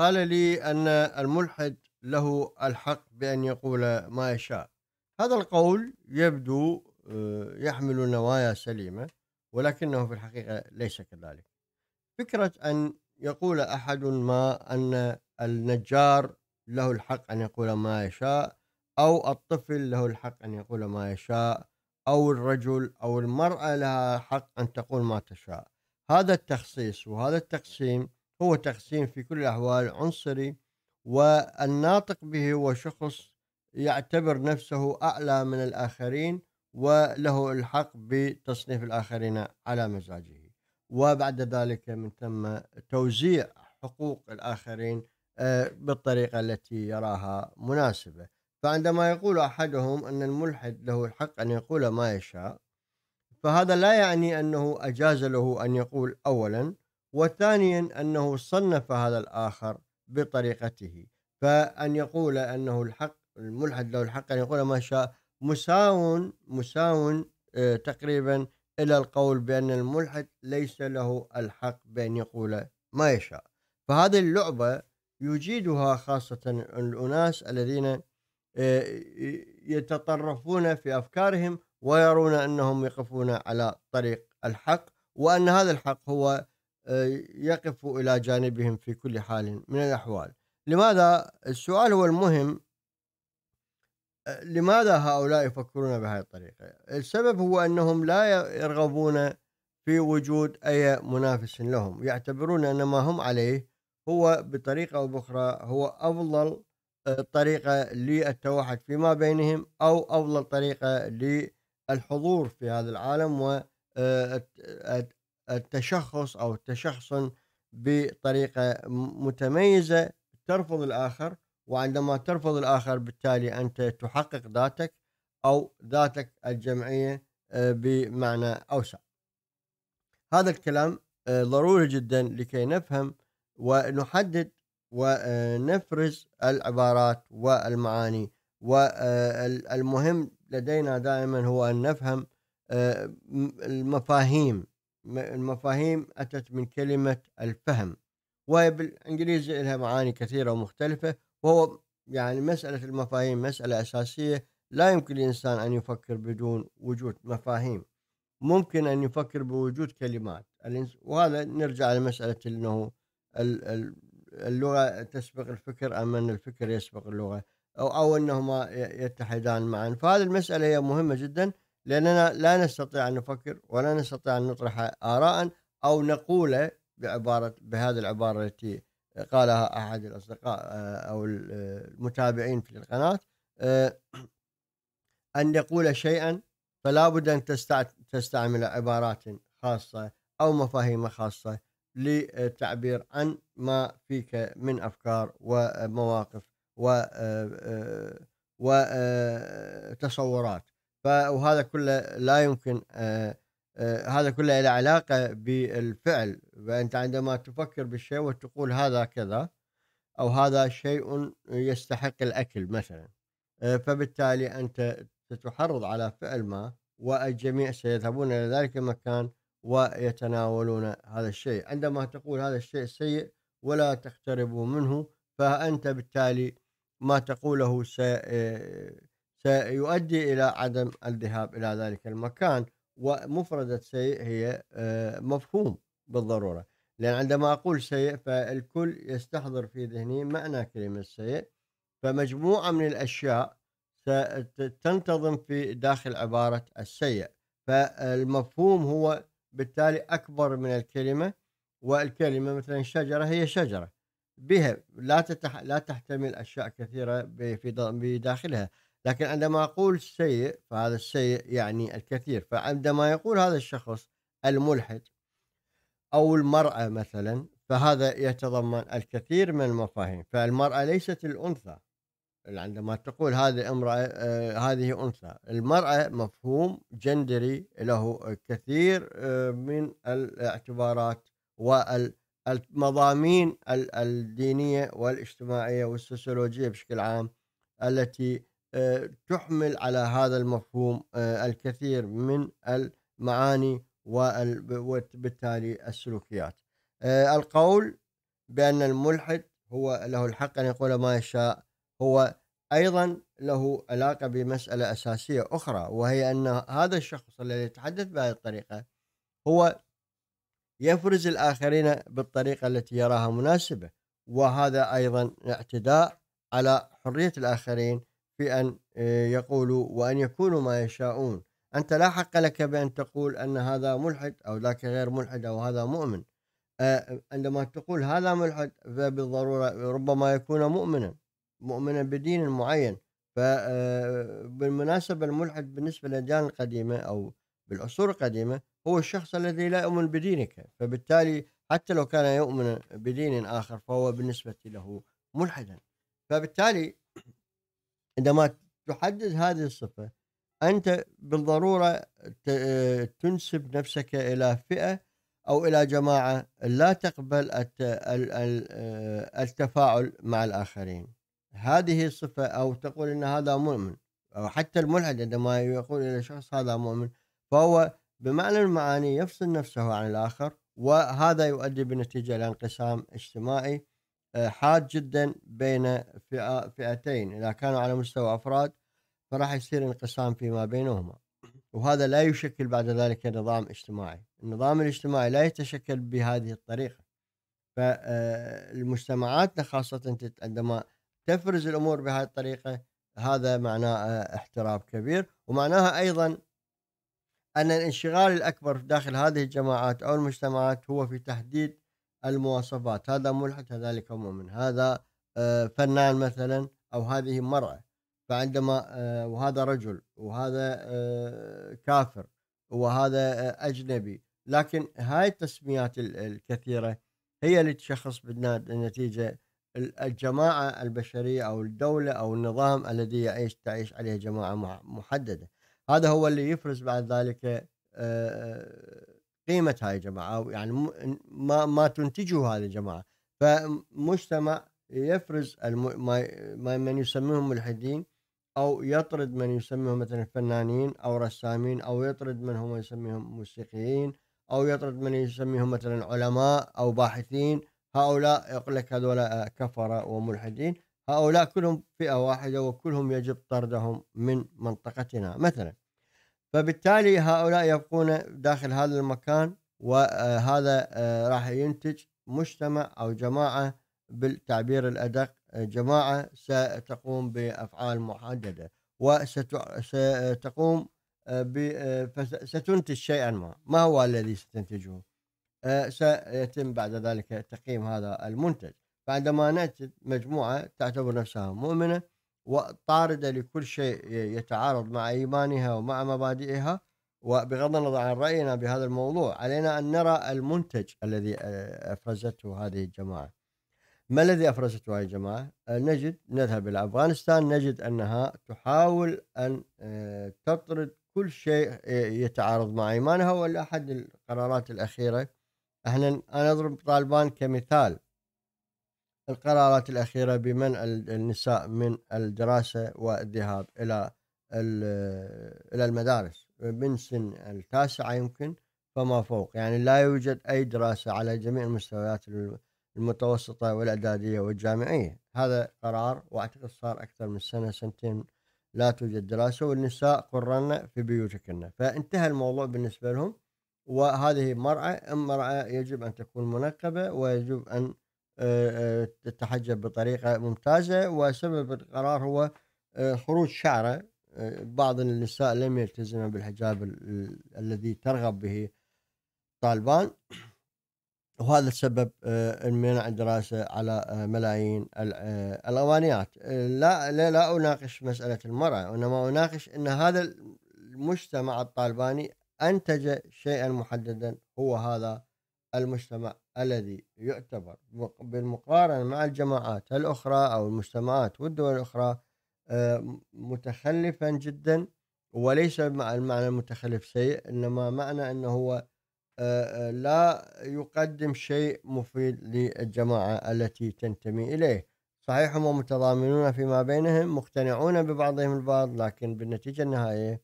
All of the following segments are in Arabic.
قال لي أن الملحد له الحق بأن يقول ما يشاء هذا القول يبدو آه، يحمل نوايا سليمة ولكنه في الحقيقة ليس كذلك فكرة أن يقول أحد ما أن النجار له الحق أن يقول ما يشاء أو الطفل له الحق أن يقول ما يشاء أو الرجل أو المرأة لها حق أن تقول ما تشاء هذا التخصيص وهذا التقسيم هو تقسيم في كل الأحوال عنصري والناطق به هو شخص يعتبر نفسه أعلى من الآخرين وله الحق بتصنيف الآخرين على مزاجه وبعد ذلك من ثم توزيع حقوق الآخرين آه، بالطريقة التي يراها مناسبة فعندما يقول أحدهم أن الملحد له الحق أن يقول ما يشاء فهذا لا يعني أنه أجاز له أن يقول أولا وثانيا أنه صنف هذا الآخر بطريقته فأن يقول أنه الحق الملحد له الحق أن يقول ما شاء مساو مساو آه، تقريبا إلى القول بأن الملحد ليس له الحق بأن يقول ما يشاء فهذه اللعبة يجيدها خاصة الأناس الذين آه، يتطرفون في أفكارهم ويرون أنهم يقفون على طريق الحق وأن هذا الحق هو آه، يقف إلى جانبهم في كل حال من الأحوال لماذا السؤال هو المهم آه، لماذا هؤلاء يفكرون بهذه الطريقة السبب هو أنهم لا يرغبون في وجود أي منافس لهم يعتبرون أن ما هم عليه هو بطريقة أو بأخرى هو أفضل آه، طريقة للتوحد فيما بينهم أو أفضل طريقة للحضور في هذا العالم و التشخص او التشخصن بطريقه متميزه ترفض الاخر وعندما ترفض الاخر بالتالي انت تحقق ذاتك او ذاتك الجمعيه آه، بمعنى اوسع. هذا الكلام آه، ضروري جدا لكي نفهم ونحدد ونفرز آه، العبارات والمعاني والمهم لدينا دائما هو ان نفهم المفاهيم المفاهيم أتت من كلمة الفهم وهي بالإنجليزي لها معاني كثيرة ومختلفة وهو يعني مسألة المفاهيم مسألة أساسية لا يمكن للإنسان أن يفكر بدون وجود مفاهيم ممكن أن يفكر بوجود كلمات وهذا نرجع لمسألة أنه اللغة تسبق الفكر أم أن الفكر يسبق اللغة أو أو أنهما يتحدان معا فهذه المسألة هي مهمة جدا لأننا لا نستطيع أن نفكر ولا نستطيع أن نطرح آراء أو نقول بعبارة بهذه العبارة التي قالها أحد الأصدقاء آه، أو المتابعين في القناة آه، أن يقول شيئا فلا بد أن تستعمل عبارات خاصة أو مفاهيم خاصة للتعبير عن ما فيك من أفكار ومواقف وتصورات آه، وهذا كله لا يمكن آه، آه، هذا كله له علاقه بالفعل فانت عندما تفكر بالشيء وتقول هذا كذا او هذا شيء يستحق الاكل مثلا آه، فبالتالي انت ستحرض على فعل ما والجميع سيذهبون الى ذلك المكان ويتناولون هذا الشيء عندما تقول هذا الشيء سيء ولا تقتربوا منه فانت بالتالي ما تقوله سي سيؤدي إلى عدم الذهاب إلى ذلك المكان ومفردة سيء هي آه، مفهوم بالضرورة لأن عندما أقول سيء فالكل يستحضر في ذهنه معنى كلمة سيء فمجموعة من الأشياء ستنتظم في داخل عبارة السيء فالمفهوم هو بالتالي أكبر من الكلمة والكلمة مثلا شجرة هي شجرة بها لا تتح... لا تحتمل أشياء كثيرة في بداخلها لكن عندما أقول سيء فهذا السيء يعني الكثير فعندما يقول هذا الشخص الملحد أو المرأة مثلا فهذا يتضمن الكثير من المفاهيم فالمرأة ليست الأنثى عندما تقول هذه امرأة آه هذه أنثى المرأة مفهوم جندري له كثير آه من الاعتبارات والمضامين الدينية والاجتماعية والسوسيولوجية بشكل عام التي تحمل على هذا المفهوم آه، الكثير من المعاني وبالتالي السلوكيات آه، القول بأن الملحد هو له الحق أن يقول ما يشاء هو أيضا له علاقة بمسألة أساسية أخرى وهي أن هذا الشخص الذي يتحدث بهذه الطريقة هو يفرز الآخرين بالطريقة التي يراها مناسبة وهذا أيضا اعتداء على حرية الآخرين في أن آه، يقولوا وأن يكونوا ما يشاءون أنت لا حق لك بأن تقول أن هذا ملحد أو ذاك غير ملحد أو هذا مؤمن آه، عندما تقول هذا ملحد فبالضرورة ربما يكون مؤمنا مؤمنا بدين معين فبالمناسبة آه، الملحد بالنسبة للأديان القديمة أو بالعصور القديمة هو الشخص الذي لا يؤمن بدينك فبالتالي حتى لو كان يؤمن بدين آخر فهو بالنسبة له ملحدا فبالتالي عندما تحدد هذه الصفة أنت بالضرورة تنسب نفسك إلى فئة أو إلى جماعة لا تقبل آه، التفاعل مع الآخرين هذه الصفة أو تقول أن هذا مؤمن أو حتى الملحد عندما يقول إلى شخص هذا مؤمن فهو بمعنى المعاني يفصل نفسه عن الآخر وهذا يؤدي بالنتيجة إلى انقسام اجتماعي حاد جدا بين فئة فئتين إذا كانوا على مستوى أفراد فراح يصير انقسام فيما بينهما وهذا لا يشكل بعد ذلك نظام اجتماعي النظام الاجتماعي لا يتشكل بهذه الطريقة فالمجتمعات آه، خاصة عندما تفرز الأمور بهذه الطريقة هذا معناه آه، احتراف كبير ومعناها أيضا أن الانشغال الأكبر داخل هذه الجماعات أو المجتمعات هو في تحديد المواصفات هذا ملحد كذلك مؤمن هذا آه، فنان مثلا أو هذه مرأة فعندما آه، وهذا رجل وهذا آه، كافر وهذا أجنبي لكن هاي التسميات الكثيرة هي اللي تشخص بدنا النتيجة الجماعة البشرية أو الدولة أو النظام الذي يعيش تعيش عليه جماعة محددة هذا هو اللي يفرز بعد ذلك قيمة هاي الجماعة او يعني ما ما تنتجه هذه الجماعة فمجتمع يفرز الم... ما... من يسميهم ملحدين أو يطرد من يسميهم مثلا فنانين أو رسامين أو يطرد من هم يسميهم موسيقيين أو يطرد من يسميهم مثلا علماء أو باحثين هؤلاء يقول لك هذول كفرة وملحدين هؤلاء كلهم فئة واحدة وكلهم يجب طردهم من منطقتنا مثلا فبالتالي هؤلاء يبقون داخل هذا المكان وهذا آه، آه، راح ينتج مجتمع او جماعه بالتعبير الادق آه، جماعه ستقوم بافعال محدده وستقوم ستنتج شيئا ما ما هو الذي ستنتجه سيتم بعد ذلك تقييم هذا المنتج فعندما نأتي مجموعة تعتبر نفسها مؤمنة وطاردة لكل شيء يتعارض مع إيمانها ومع مبادئها وبغض النظر عن رأينا بهذا الموضوع علينا أن نرى المنتج الذي آه، أفرزته هذه الجماعة ما الذي أفرزته هذه الجماعة؟ آه، نجد نذهب إلى أفغانستان نجد أنها تحاول أن آه، تطرد كل شيء يتعارض مع إيمانها ولا أحد القرارات الأخيرة احنا أنا أضرب طالبان كمثال القرارات الأخيرة بمنع النساء من الدراسة والذهاب إلى إلى المدارس من سن التاسعة يمكن فما فوق يعني لا يوجد أي دراسة على جميع المستويات المتوسطة والإعدادية والجامعية هذا قرار وأعتقد صار أكثر من سنة سنتين لا توجد دراسة والنساء قررن في بيوتكن فانتهى الموضوع بالنسبة لهم وهذه مرأة مرأة يجب أن تكون منقبة ويجب أن تتحجب بطريقه ممتازه وسبب القرار هو آه، خروج شعره آه، بعض النساء لم يلتزم بالحجاب الذي ترغب به طالبان وهذا سبب آه، منع الدراسة على ملايين الأوانيات لا, لا, لا أناقش مسألة المرأة وإنما أناقش أن هذا المجتمع الطالباني أنتج شيئا محددا هو هذا المجتمع الذي يعتبر بالمقارنة مع الجماعات الأخرى أو المجتمعات والدول الأخرى آه، متخلفا جدا وليس المعنى المتخلف سيء إنما معنى أنه هو آه، آه، لا يقدم شيء مفيد للجماعة التي تنتمي إليه صحيح هم متضامنون فيما بينهم مقتنعون ببعضهم البعض لكن بالنتيجة النهائية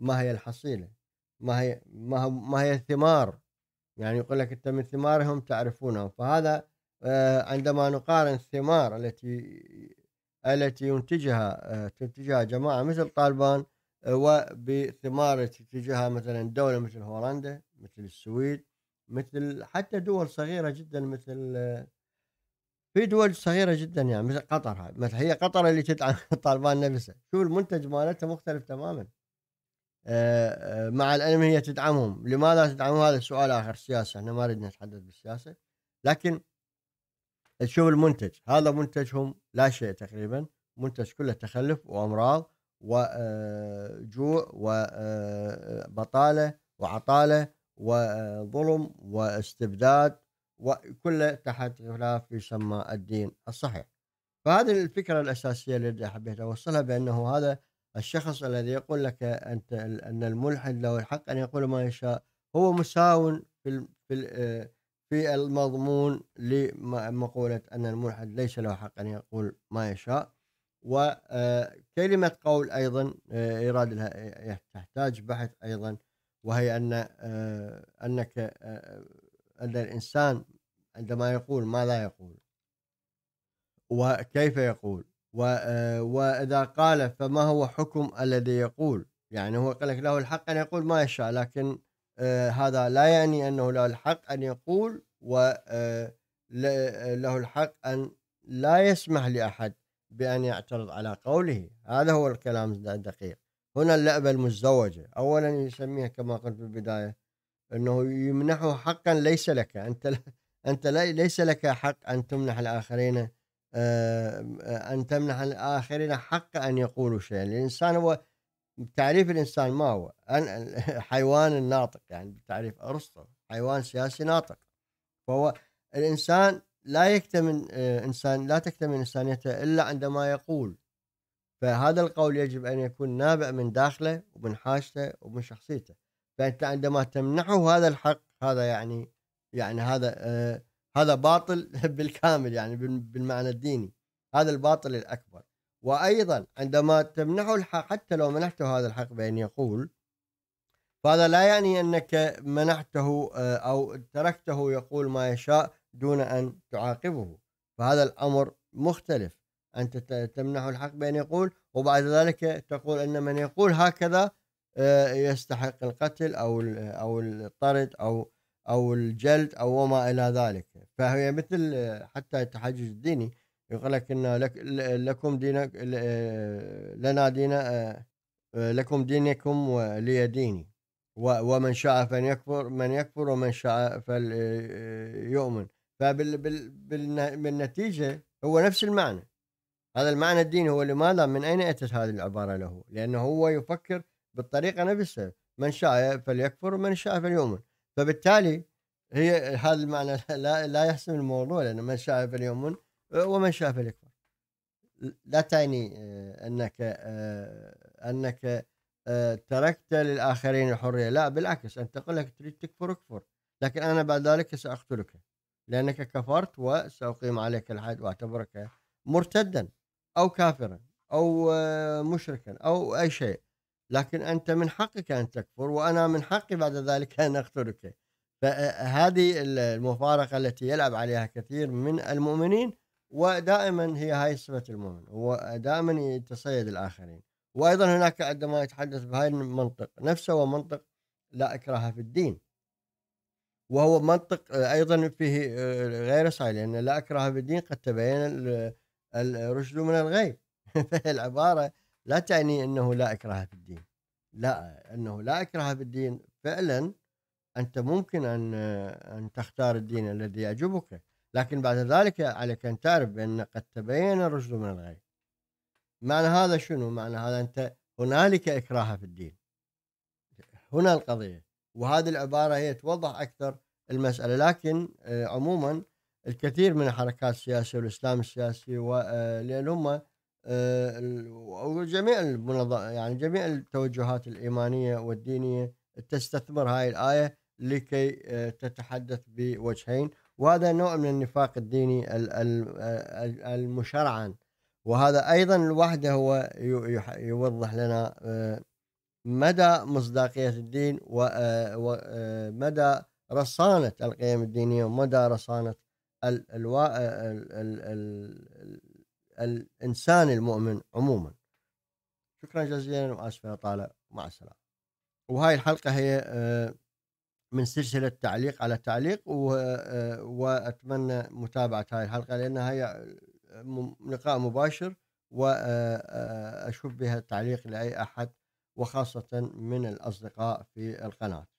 ما هي الحصيلة ما هي ما هي الثمار يعني يقول لك أنت من ثمارهم تعرفونهم فهذا آه، عندما نقارن الثمار التي التي ينتجها آه، تنتجها جماعة مثل طالبان آه، وبثمار تنتجها مثلا دولة مثل هولندا مثل السويد مثل حتى دول صغيرة جدا مثل في دول صغيرة جدا يعني مثل قطر مثل هي قطر اللي تدعم طالبان نفسها شو المنتج مالتها مختلف تماما آه، آه، مع الانمي هي تدعمهم لماذا تدعمهم هذا سؤال اخر سياسه احنا ما نريد نتحدث بالسياسه لكن تشوف المنتج هذا منتجهم لا شيء تقريبا منتج كله تخلف وامراض وجوع آه، وبطاله وعطاله وظلم واستبداد وكله تحت غلاف يسمى الدين الصحيح فهذه الفكره الاساسيه اللي حبيت اوصلها بانه هذا الشخص الذي يقول لك أنت أن الملحد له الحق أن يقول ما يشاء هو مساو في في في المضمون لمقولة أن الملحد ليس له حق أن يقول ما يشاء وكلمة قول أيضا ايراد لها تحتاج بحث أيضا وهي أن أنك أن الإنسان عندما يقول ما لا يقول وكيف يقول آه، واذا قال فما هو حكم الذي يقول يعني هو قال لك له الحق ان يقول ما يشاء لكن آه، هذا لا يعني انه له الحق ان يقول وله آه، الحق ان لا يسمح لاحد بان يعترض على قوله هذا هو الكلام الدقيق هنا اللعبه المزدوجه اولا يسميها كما قلت في البدايه انه يمنحه حقا ليس لك انت انت ليس لك حق ان تمنح الاخرين آه، أن تمنح الآخرين حق أن يقولوا شيئا الإنسان هو تعريف الإنسان ما هو حيوان الناطق يعني بتعريف أرسطو حيوان سياسي ناطق فهو الإنسان لا يكتمن آه، إنسان لا تكتمن إنسانيته إلا عندما يقول فهذا القول يجب أن يكون نابع من داخله ومن حاجته ومن شخصيته فأنت عندما تمنحه هذا الحق هذا يعني يعني هذا آه، هذا باطل بالكامل يعني بالمعنى الديني هذا الباطل الأكبر وأيضا عندما تمنحه الحق حتى لو منحته هذا الحق بأن يقول فهذا لا يعني أنك منحته آه، أو تركته يقول ما يشاء دون أن تعاقبه فهذا الأمر مختلف أنت تمنحه الحق بأن يقول وبعد ذلك تقول أن من يقول هكذا آه، يستحق القتل أو أو الطرد أو او الجلد او وما الى ذلك فهي مثل آه، حتى التحجج الديني يقول لك ان لك لكم دينك آه، لنا دين آه، لكم دينكم ولي ديني ومن شاء فليكفر من يكفر ومن شاء فليؤمن فبالنتيجه هو نفس المعنى هذا المعنى الديني هو لماذا من اين اتت هذه العباره له؟ لانه هو يفكر بالطريقه نفسها من شاء فليكفر ومن شاء فليؤمن فبالتالي هي هذا المعنى لا لا يحسم الموضوع لان من شاء فليؤمن ومن شاء فليكفر لا تعني آه، انك آه، انك آه، تركت للاخرين الحريه لا بالعكس انت تقول لك تريد تكفر اكفر لكن انا بعد ذلك ساقتلك لانك كفرت وساقيم عليك الحد واعتبرك مرتدا او كافرا او مشركا او اي شيء لكن أنت من حقك أن تكفر وأنا من حقي بعد ذلك أن أقتلك فهذه المفارقة التي يلعب عليها كثير من المؤمنين ودائما هي هاي صفة المؤمن هو دائما يتصيد الآخرين وأيضا هناك عندما يتحدث بهاي المنطق نفسه هو منطق لا إكراه في الدين وهو منطق أيضا فيه آه، غير صحيح لأن لا إكراه في الدين قد تبين الرشد من الغي العباره لا تعني انه لا اكراه في الدين لا انه لا اكراه في الدين فعلا انت ممكن ان ان تختار الدين الذي يعجبك لكن بعد ذلك عليك ان تعرف بان قد تبين الرشد من الغي معنى هذا شنو؟ معنى هذا انت هنالك اكراه في الدين هنا القضيه وهذه العباره هي توضح اكثر المساله لكن آه، عموما الكثير من الحركات السياسيه والاسلام السياسي آه، لان هم آه، وجميع يعني جميع التوجهات الايمانيه والدينيه تستثمر هاي الايه لكي آه، تتحدث بوجهين وهذا نوع من النفاق الديني آه، المشرعن وهذا ايضا لوحده هو يوضح لنا مدى مصداقيه الدين ومدى رصانه القيم الدينيه ومدى رصانه الانسان المؤمن عموما شكرا جزيلا واسف يا طالع مع السلامه وهاي الحلقه هي آه، من سلسله تعليق على تعليق آه، واتمنى متابعه هاي الحلقه لانها هي آه، لقاء مباشر واشوف بها تعليق لاي احد وخاصه من الاصدقاء في القناه